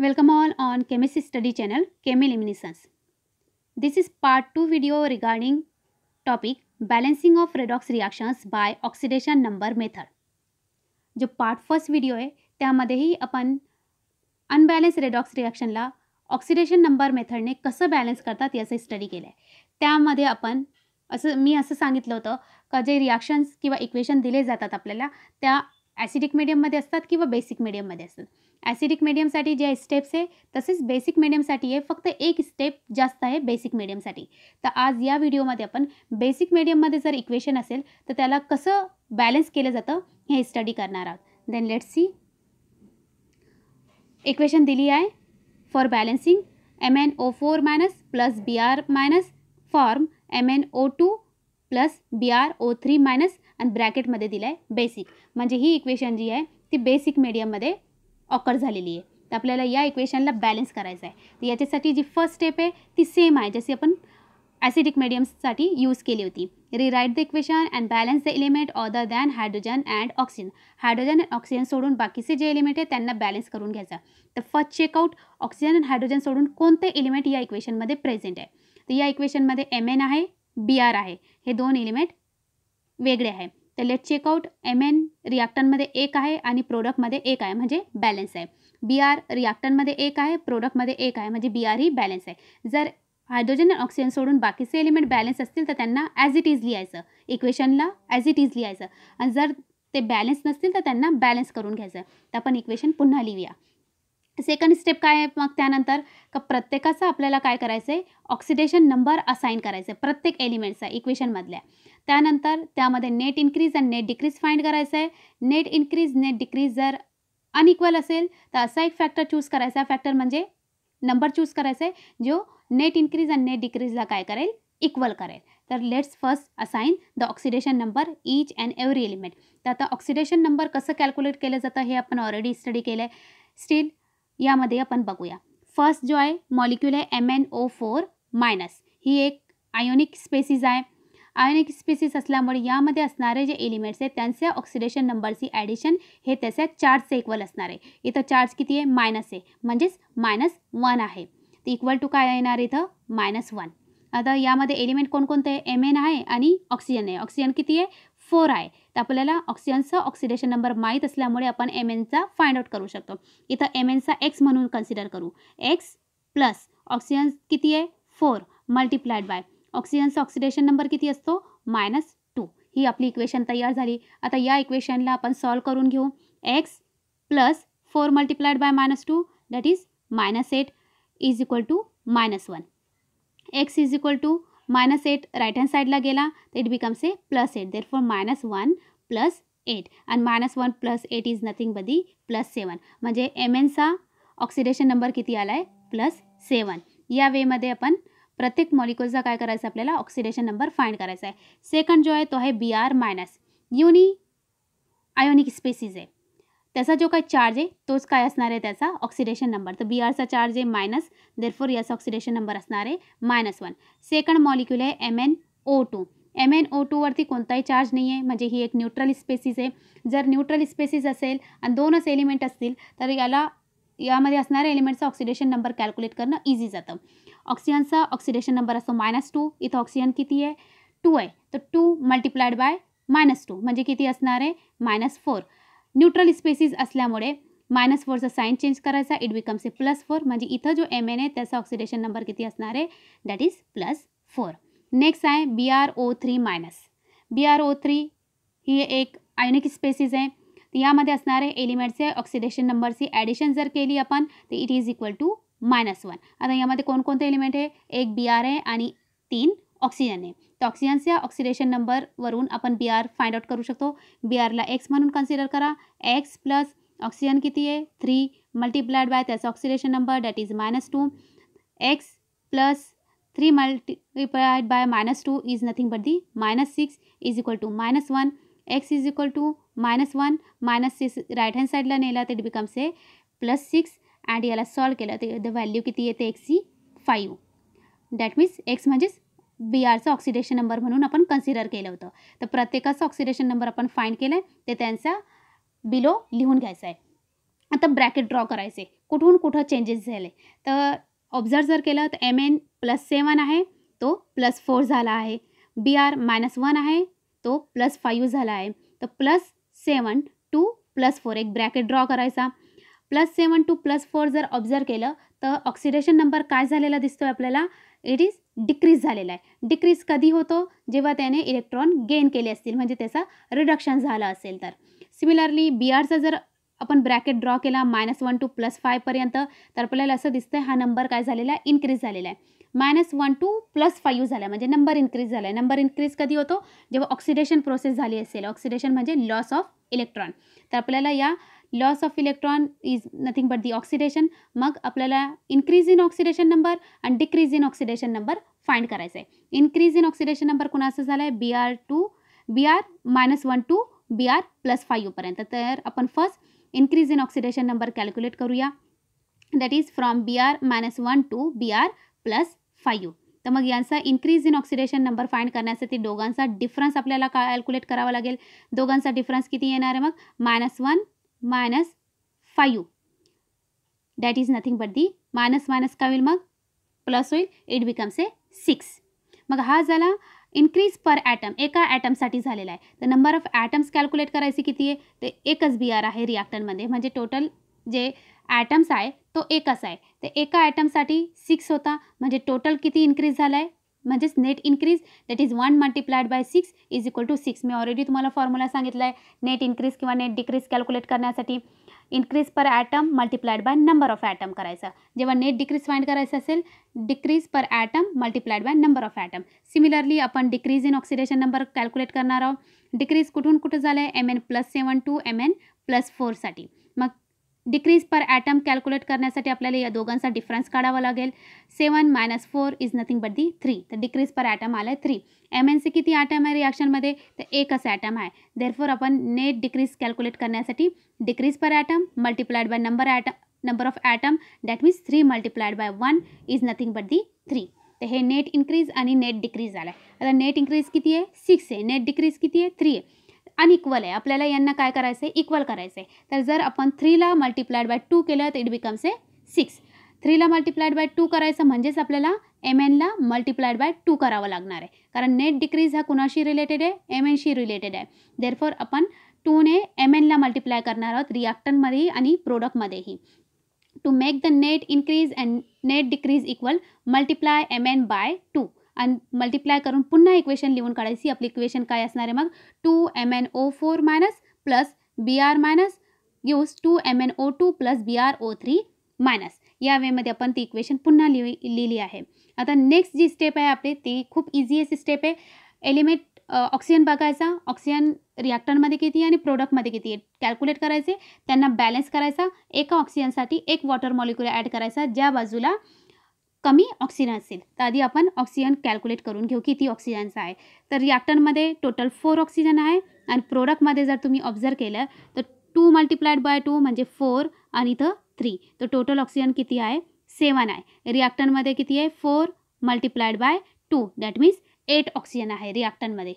Welcome all on chemistry study channel Chem Eliminations. This is part 2 video regarding topic balancing of redox reactions by oxidation number method जो part first video आहे त्यामध्येही आपण unbalance redox रिॲक्शनला oxidation number मेथडने कसं balance करतात याचं study केला आहे त्यामध्ये आपण असं मी असं सांगितलं होतं का जे रिॲक्शन्स किंवा इक्वेशन दिले जातात आपल्याला त्या ऐसिडिक मीडियम मे कि बेसिक मिडियममध्ये असतात ॲसिडिक मिडियमसाठी ज्या स्टेप्स है तसेज बेसिक मिडियमसाठी आहे फक्त एक स्टेप जास्त है बेसिक मीडियम सा तो आज या व्हिडिओमध्ये आपण बेसिक मिडियममध्ये जर इक्वेशन असेल तो कस बैलेंस बॅलन्स केलं जातं स्टडी करना आहोत देन लेट्स सी इक्वेशन दिली है for balancing M N O four minus plus B R minus form M N O two plus B R O three minus आणि ब्रॅकेटमध्ये दिलं आहे बेसिक मजे हि इक्वेशन जी है ती बेसिक मीडियममध्ये ऑकर झालेली आहे तर आपल्याला या इक्वेशनला बैलेंस कराए तो ये जी फर्स्ट स्टेप है ती सेम आहे जशी आपण ॲसिडिक मिडियम्ससाठी यूज के लिए होती rewrite the equation and balance the element other than hydrogen and oxygen and oxygen सोड़न बाकी से जे एलिमेंट है तैलेंस कर करून first check out oxygen and hydrogen सोड़न को एलिमेंट या इक्वेशनमध्ये प्रेझेंट आहे तर या इक्वेशनमध्ये एम एन है बी आर आहे हे दोन एलिमेंट वेगळे आहे तर लेट चेकआउट एम एन रिॲक्टनमध्ये एक आहे आणि प्रोडक्टमध्ये एक आहे म्हणजे बॅलन्स आहे बी आर रिॲक्टनमध्ये एक आहे प्रोडक्टमध्ये एक आहे म्हणजे बी आर ही बॅलन्स आहे जर हायड्रोजन आणि ऑक्सिजन सोडून बाकीचे एलिमेंट बॅलन्स असतील तर त्यांना ॲज इट इज लिहायचं इक्वेशनला ॲज इट इज लिहायचं आणि जर ते बॅलन्स नसतील तर त्यांना बॅलन्स करून घ्यायचं तर आपण इक्वेशन पुन्हा लिहूया सेकंड स्टेप का है मग त्यानंतर का प्रत्येकाचा आपल्याला काय करायचं ऑक्सिडेशन नंबर असाइन कराए आहे प्रत्येक एलिमेंटचा इक्वेशन त्यानंतर त्यामध्ये net increase and net decrease find करायचं नेट इन्क्रीज नेट डिक्रीज जर अनइक्वल अल तो असा एक फैक्टर चूज कराए फैक्टर मजे नंबर चूज कराए जो नेट इन्क्रीज एंड नेट डिक्रीजला काय करेल इक्वल करेल तर let's first assign the oxidation number each and every element तो आता ऑक्सिडेशन नंबर कस कॅल्क्युलेट केलं जातं ऑलरेडी स्टडी के लिए स्टील यामध्ये आपण बघूया फर्स्ट जो आहे मॉलिक्युल आहे M N O four minus ही एक आयोनिक स्पेसिस आहे आयोनिक स्पेसिस असल्यामुळे यामध्ये असणारे जे एलिमेंट्स आहेत त्यांच्या ऑक्सिडेशन नंबरची ॲडिशन हे त्याच्या चार्जचं इक्वल असणार आहे इथं चार्ज किती आहे मायनस आहे म्हणजेच मायनस वन आहे ते इक्वल टू काय येणार इथं मायनस वन आता यामध्ये एलिमेंट कोणकोणते आहे एम एन आहे आणि ऑक्सिजन आहे ऑक्सिजन किती आहे फोर आहे तर आपल्याला ऑक्सिजनचा ऑक्सिडेशन नंबर माहीत असल्यामुळे आपण एम एनचा फाइंड आउट करू शकतो इथं एम एनचा एक्स म्हणून कन्सिडर करू एक्स प्लस ऑक्सिजन किती आहे फोर मल्टिप्लाइड बाय ऑक्सिजनचा ऑक्सिडेशन नंबर किती असतो मायनस टू ही आपली इक्वेशन तयार झाली आता या इक्वेशनला आपण सॉल्व करून घेऊ X plus four multiplied by minus two that is minus eight is equal to minus one X is equal to minus eight right hand साईडला गेला तो it becomes a plus eight therefore minus one plus eight and minus one plus eight is nothing but the plus seven मजे M N सा oxidation number किती आला है plus seven या वे वेमध्ये अपन प्रत्येक मॉलिक्यूलचा का अपने ऑक्सीडेशन नंबर फाइंड कराए सेकंड जो है तो है बी आर माइनस यूनि आयोनिक स्पेसीज है त्याचा जो का चार्ज है तो काय असणार आहे त्याचा ऑक्सिडेशन नंबर तो बी आर आरचा चार्ज आहे मायनस देरफोर याचा ऑक्सिडेशन नंबर असणार आहे मायनस वन सेकंड मॉलिक्यूल है M N O two M N O two वरती को चार्ज नहीं है मजे ही एक न्यूट्रल स्पेसिस है जर न्यूट्रल स्पेसिस असेल आणि एलिमेंट असतील तो ये यामध्ये असणाऱ्या एलिमेंटचा ऑक्सिडेशन नंबर कॅल्क्युलेट करणं इझी जातं ऑक्सिजनचा ऑक्सिडेशन नंबर असतो मायनस टू इथं ऑक्सिजन किती है टू आहे तर two multiplied by minus two म्हणजे किती असणार फोर न्यूट्रल स्पेसीस असल्यामुळे मायनस फोरचा साईन चेंज कराएगा it becomes a plus four मजे इथं जो एम एन है त्याचा ऑक्सिडेशन नंबर किती असणार आहे that is plus four next है B R O three minus B R O three ही एक स्पेसिज है तो यह एलिमेंट्स है ऑक्सीडेशन नंबर से ऐडिशन जर केली आपण तर it is equal to minus one आता यामध्ये कोणकोणते एलिमेंट है एक बी आर आहे आणि तीन ऑक्सिजन है तो ऑक्सिजन से ऑक्सिडेशन नंबरवरून आपण बी आर फाइंड आउट करू शकतो बी आरला एक्स म्हणून कन्सिडर करा एक्स प्लस ऑक्सिजन कि थ्री मल्टीप्लाइड बाय त्याचा oxidation number that is minus two X plus three multiplied by minus two is nothing but the minus six is equal to minus one X is equal to minus one minus six right hand साईडला नेला तर it becomes a plus six and ये solve के value the value किती येते x C five that means X मजेस B आरचं oxidation number म्हणून आपण कन्सिडर केलं होतं तर प्रत्येकाचं ऑक्सिडेशन नंबर आपण फाईंड केलं आहे ते त्यांचा बिलो लिहून घ्यायचा आहे आता ब्रॅकेट ड्रॉ करायचे कुठून कुठं चेंजेस झाले तर ऑब्झर्व जर केलं तर एम एन प्लस सेवन आहे तो प्लस फोर झाला आहे बी आर मायनस वन आहे तो प्लस फाईव्ह झाला आहे तर plus seven two plus four एक ब्रॅकेट ड्रॉ करायचा plus seven two plus four जर ऑब्झर्व केलं तो ऑक्सिडेशन नंबर का दिता है अपने इट इज डिक्रीज है डिक्रीज कभी होतो जेव्हा त्याने इलेक्ट्रॉन गेन के लिए म्हणजे रिडक्शन झालं सिमिलरली बी आरचा जर आपण ब्रॅकेट ड्रॉ के माइनस वन टू प्लस फायपर्यंत तर आपल्याला असं दिसतं हा नंबर का इन्क्रीज है minus one two plus five जाए म्हणजे नंबर इन्क्रीज झाला नंबर इन्क्रीज कभी होतो जेव्हा ऑक्सिडेशन प्रोसेस ऑक्सिडेशन म्हणजे लॉस ऑफ इलेक्ट्रॉन तो अपने या loss of electron is nothing but the oxidation मग आपल्याला इन्क्रीज इन ऑक्सिडेशन नंबर आणि decrease in oxidation number find करायचं आहे इन्क्रीज इन ऑक्सिडेशन नंबर कोणाचं झालं आहे B R two B R minus one two B R plus फायूपर्यंत तर आपण first increase in oxidation number calculate करूया that is from B R minus one two B R plus five तर मग यांचा increase in oxidation number find करण्यासाठी दोघांचा difference आपल्याला कॅल्क्युलेट करावा लागेल दोघांचा डिफरन्स किती येणार आहे मग minus one minus five that is nothing but the minus minus का होईल मग प्लस होईल इट बिकम्स ए सिक्स मग हा झाला इन्क्रीज पर ऐटम एक ऐटम सा नंबर ऑफ ॲटम्स कैलक्युलेट कराए किती आहे ते एकच बी आर आहे रिॲक्टरमध्ये म्हणजे टोटल जे ऐटम्स है तो एक ऐटम सा सिक्स होता म्हणजे टोटल किती इन्क्रीज झाला म्हणजेच net increase that is one multiplied by six is equal to six मी ऑलरेडी तुम्हाला फॉर्म्युला सांगितला आहे नेट इन्क्रीज किंवा नेट डिक्रीज कॅल्क्युलेट करण्यासाठी increase per atom multiplied by number of atom करायचा जेव्हा नेट डिक्रीज फाईंड करायचं असेल decrease per atom multiplied by number of atom similarly आपण decrease in oxidation number calculate करणार आहोत डिक्रीज कुठून कुठं झालं आहे M N plus seven to M N plus फोरसाठी मग डिक्रीज पर ॲटम कॅल्क्युलेट करण्यासाठी आपल्याला या दोघांचा डिफरन्स काढावा लागेल seven minus four is nothing but the three तर डिक्रीज पर ॲटम आला आहे थ्री एम एन सी किती ॲटम आहे रिॲक्शनमध्ये तर एक असं ॲटम आहे फोर आपण नेट डिक्रीज कॅल्क्युलेट करण्यासाठी decrease per atom multiplied by number atom number of atom that means three multiplied by one is nothing but the three तर हे नेट इन्क्रीज आणि नेट डिक्रीज आलं आहे आता नेट इन्क्रीज किती आहे सिक्स आहे नेट डिक्रीज किती आहे थ्री आहे अनइक्वल आहे आपल्याला यांना काय करायचं आहे इक्वल करायचं आहे तर जर आपण थ्रीला मल्टिप्लायड बाय टू केलं तर इट बिकम्स ए सिक्स थ्रीला मल्टिप्लायड बाय टू करायचं म्हणजेच आपल्याला एम एनला मल्टिप्लायड बाय टू करावं लागणार आहे कारण नेट डिक्रीज हा कुणाशी रिलेटेड आहे एम एनशी रिलेटेड आहे देरफॉर आपण टूने एम एनला मल्टिप्लाय करणार आहोत रिॲक्टनमध्येही आणि प्रोडक्टमध्येही to make the net increase and net decrease equal multiply M N by two आणि मल्टिप्लाय करून पुन्हा इक्वेशन लिवन काढायची आपली इक्वेशन काय मग two M N O four minus plus B R minus यूज two M N O two plus B R O three minus या वेमध्ये आपण ती इक्वेशन पुन्हा लिहि लिहिली आहे आता नेक्स्ट जी स्टेप है अपनी ती खूप इझीएस्ट स्टेप है एलिमेंट ऑक्सिजन बघायचा ऑक्सिजन रिएक्टर मे आणि प्रोडक्टमध्ये किती आहे कॅल्क्युलेट करायचे त्यांना बॅलन्स करायचा एका ऑक्सिजनसाठी एक वॉटर मॉलिक्युल ॲड करायचा ज्या बाजूला कमी ऑक्सिजन अल तो आधी अपन ऑक्सिजन कॅल्क्युलेट करून घेऊ किती ऑक्सिजन्स आहे तर रिॲक्टरमध्ये टोटल फोर ऑक्सिजन आहे प्रोडक्ट मे जर तुम्हें ऑब्जर्व के तर टू मल्टीप्लाइड बाय टू म्हणजे फोर आणि इथं थ्री तर टोटल ऑक्सिजन किती है सेवन आहे रिॲक्टनमध्ये किती आहे four multiplied by two that means eight oxygen है आहे रिॲक्टनमध्ये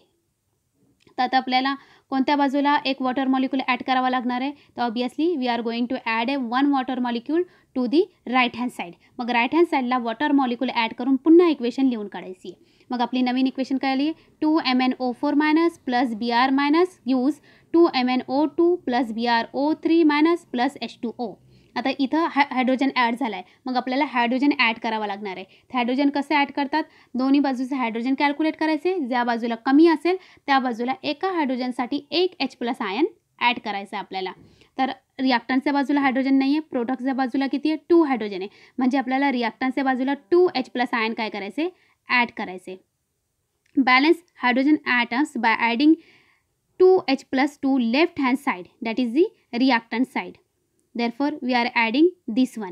तो आता अपने को बाजूला एक वॉटर मॉलिक्यूल ॲड करावा लागणार है तो obviously we are going to add a one water molecule to the right hand side मग राइट हैंड साइडला वॉटर मॉलिक्यूल ऐड करून पुन्हा इक्वेशन लिहून काढायची है मग अपनी नवीन इक्वेशन क्या आली two M N O four minus plus B R minus यूज two M N O two plus B R O three minus plus H two O आता इथं हाइड्रोजन ऐड ॲड मग आहे हाइड्रोजन ऐड हायड्रोजन लगना है लागणार आहे hydrogen कसं add दोनों बाजू से हाइड्रोजन कॅल्क्युलेट कराए ज्या बाजूला कमी असेल त्या बाजूला एका हायड्रोजनसाठी एक एच प्लस आयन ऐड करायचं आहे तर रिॲक्टन्सच्या बाजूला हायड्रोजन नाही आहे प्रोडक्टच्या बाजूला किती आहे टू हायड्रोजन आहे म्हणजे आपल्याला रिॲक्टन्सच्या बाजूला टू एच प्लस आयन काय करायचे ॲड करायचे balance hydrogen atoms by adding two H plus two left hand side that is the reactants side therefore we are adding this one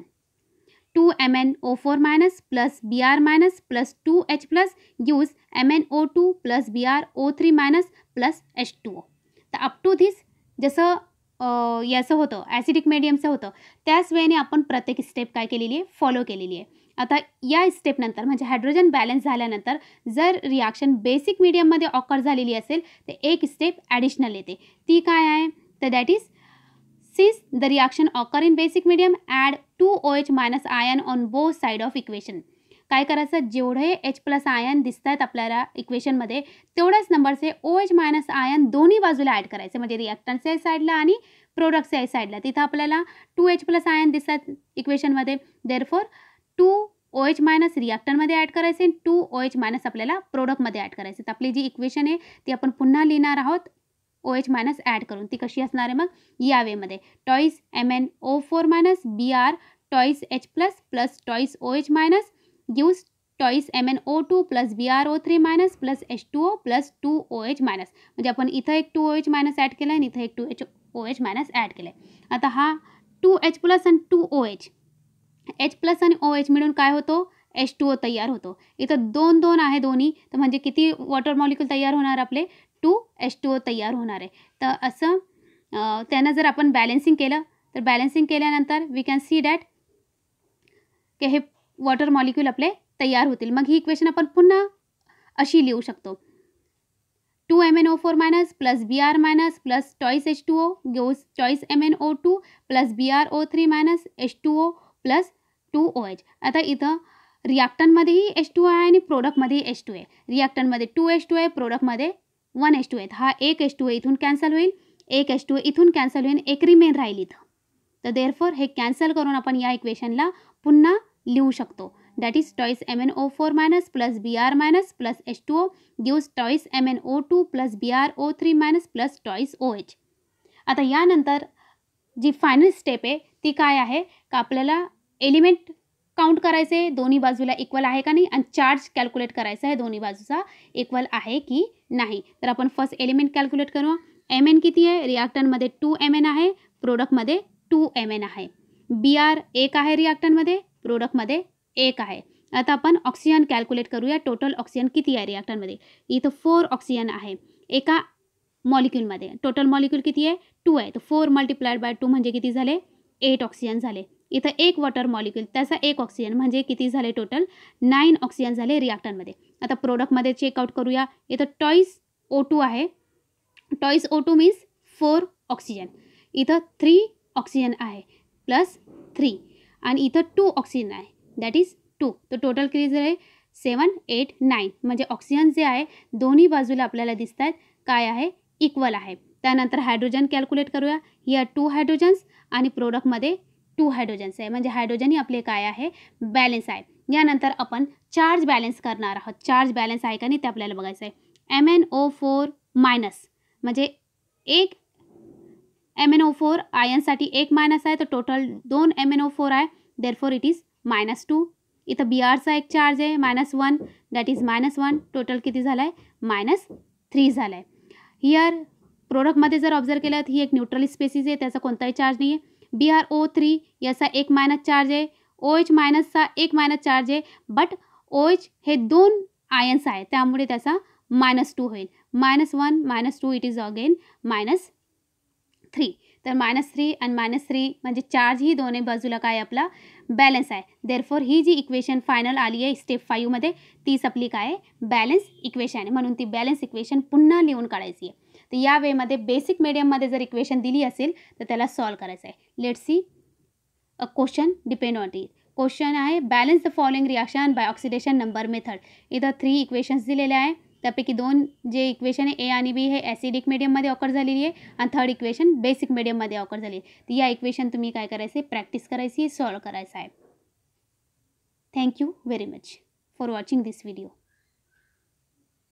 2 MnO4 minus plus Br minus plus 2H plus gives MnO2 plus Br O3 minus plus H2O. The up to this जसं याचं होतं acidic मीडियमचं होतं त्याच वेळेने आपण प्रत्येक step काय केलेली आहे फॉलो केलेली आहे आता या स्टेपनंतर म्हणजे हायड्रोजन बॅलन्स झाल्यानंतर जर रिॲक्शन बेसिक मीडियममध्ये ऑकर झालेली असेल तर एक स्टेप ॲडिशनल येते ती काय आहे तर दॅट इज सिस the reaction occur in basic medium add two O H minus ion on both side of equation काय करायचं जेवढे एच प्लस आयन दिसत आहेत आपल्याला इक्वेशनमध्ये तेवढ्याच नंबरचे ओ एच मायनस आयन दोन्ही बाजूला ॲड करायचे म्हणजे रिॲक्टन्सच्या या साईडला आणि प्रोडक्टच्या या साईडला तिथं आपल्याला टू एच प्लस आयन दिसतात इक्वेशनमध्ये therefore two O H minus रिॲक्टनमध्ये ॲड करायचे आणि टू ओ एच मायनस आपल्याला प्रोडक्टमध्ये ॲड करायचे तर आपली जी इक्वेशन आहे ती आपण पुन्हा लिहिणार आहोत ओ एच मायनस ॲड करून ती कशी असणार आहे मग या वेमध्ये twice M N O four minus B R twice H plus plus twice O H minus gives twice MnO2 plus VrO3 minus plus H2O plus 2OH minus म्हणजे आपण इथं एक two O H minus add केलं आणि एक two H O H minus add केलं आता हा टू एच प्लस आणि two O H H plus आणि ओ एच मिळून काय होतो एच टू ओ तयार होतो इथं दोन दोन आहे दोन्ही तर म्हणजे किती वॉटर मॉलिक्यूल तैयार होना अपने टू एच टू ओ तैयार होना है तो असं जर आप बैलेंसिंग के तर बॅलेन्सिंग केल्यानंतर वी कॅन सी डैट की वॉटर मॉलिक्यूल आपले तयार होतील मग ही इक्वेशन आपण पुन्हा अशी लिहू शकतो two M N O four minus plus B R minus plus twice H two O goes twice M N O two plus B R O three minus H two O plus two O H आता इथं रिॲक्टनमध्येही H two आहे आणि प्रोडक्टमध्येही H two आहे रिॲक्टनमध्ये to H two आहे प्रोडक्टमध्ये one H two आहे हा एक H two आहे इथून कॅन्सल होईल एक एच टू इथून कॅन्सल होईल एक रिमेन राहील इथं तर देअरफोर हे कॅन्सल करून आपण या इक्वेशनला पुन्हा लिहू शकतो that is twice M N O four minus plus B R minus plus H two O gives twice M N O two plus B R O three minus plus twice O H आता यानंतर जी final step है ती का है का आपल्याला element count कराए दोन्ही बाजूला इक्वल है का नहीं आणि चार्ज कॅल्क्युलेट करायचा आहे दोन्ही का इक्वल है कि नहीं तो अपन फर्स्ट एलिमेंट कैलक्युलेट करूँ एम एन किती आहे रिॲक्टनमध्ये टू एम एन है प्रोडक्ट प्रोडक्टमध्ये टू एम एन है बी आर एक है रिएक्टन रिॲक्टनमध्ये प्रोडक्ट मे एक है आता अपन ऑक्सिजन कैलक्युलेट करूया टोटल ऑक्सिजन किती आहे रिॲक्टरमध्ये इत फोर ऑक्सिजन आहे एका मॉलिक्यूलमध्ये टोटल मॉलिक्यूल किती है टू है तो फोर मल्टीप्लाइड बाय टू मे किती एट ऑक्सिजन झाले एक वॉटर मॉलिक्यूल त्याचा एक ऑक्सिजन मजे किती झाले टोटल नाईन ऑक्सिजन झाले रिॲक्टरमध्ये आता प्रोडक्टमध्ये चेकआउट करूया इथं टॉईस ओ टू है twice O two means four oxygen इत थ्री ऑक्सिजन है प्लस थ्री आणि इथं टू ऑक्सिजन है दैट इज टू तो टोटल किती जर आहे सेवन एट नाइन मजे ऑक्सिजन जे आहे दोन्ही बाजूला आपल्याला दिसत आहेत काय है इक्वल है त्यानंतर हायड्रोजन कॅल्क्युलेट करूया या टू हायड्रोजन्स आणि प्रोडक्टमध्ये टू हाइड्रोजन्स है म्हणजे हायड्रोजन ही आपले का आहे बॅलेन्स आहे यानंतर अपन चार्ज बैलेंस करणार आहोत चार्ज बैलेंस है का नहीं तो अपने बगा M N O four minus मजे एक एम एन ओ फोर आयनसाठी एक मायनस है तो टोटल दोन एम एन ओ फोर है there four it is minus two इथं बी आर सा एक चार्ज है minus one that is minus one total किती झाला थ्री जाए आहे हिअर प्रोडक्टमध्ये जर ऑब्जर्व के ही एक न्यूट्रल स्पेसिस आहे त्याचा कोणताही चार्ज नहीं है बी आर ओ थ्री याचा एक मायनस चार्ज है ओ एच माइनस मायनसचा एक मायनस चार्ज है बट ओ एच हे दोन आयन्स है त्यामुळे त्याचा टू होईल minus one minus two it is again minus three तो minus three and minus three charge ही दोनों बाजूला काय अपना बैलेंस है देरफोर ही जी इक्वेशन फाइनल आली है स्टेप फाइव तीच तीस अपनी का बैलेंस इक्वेशन है मनु ती बॅलन्स इक्वेशन पुनः लिवन का आहे तर या मे बेसिक मीडियम मे जर इक्वेशन दिली असेल तर त्याला सॉल्व करायचं let see a question depend on it question है balance the following reaction by oxidation number method इधर थ्री इक्वेशन्स दिल्ली है त्यापैकी दोन जे इक्वेशन आहे ए आणि बी हे ॲसिडिक मिडियममध्ये ऑकर झालेली आहे थर्ड इक्वेशन बेसिक मिडियममध्ये ऑकर झाली आहे तर या इक्वेशन तुम्हें का प्रैक्टिस आहे प्रॅक्टिस करायची सॉल्व करायचं आहे thank you very much for watching this video